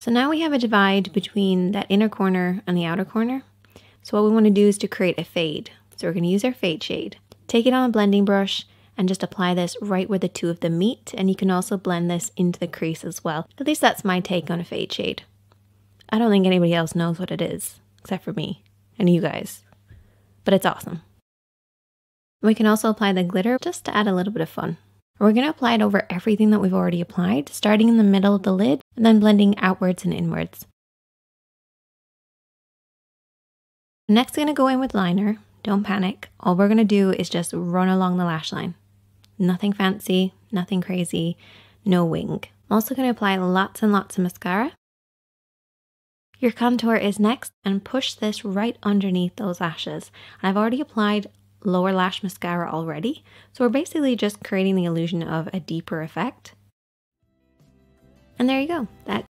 So now we have a divide between that inner corner and the outer corner. So what we want to do is to create a fade. So we're going to use our fade shade. Take it on a blending brush and just apply this right where the two of them meet. And you can also blend this into the crease as well. At least that's my take on a fade shade. I don't think anybody else knows what it is, except for me and you guys. But it's awesome. We can also apply the glitter just to add a little bit of fun. We're going to apply it over everything that we've already applied, starting in the middle of the lid and then blending outwards and inwards. Next, I'm going to go in with liner. Don't panic. All we're going to do is just run along the lash line. Nothing fancy, nothing crazy, no wing. I'm also going to apply lots and lots of mascara. Your contour is next and push this right underneath those lashes. I've already applied lower lash mascara already, so we're basically just creating the illusion of a deeper effect. And there you go. That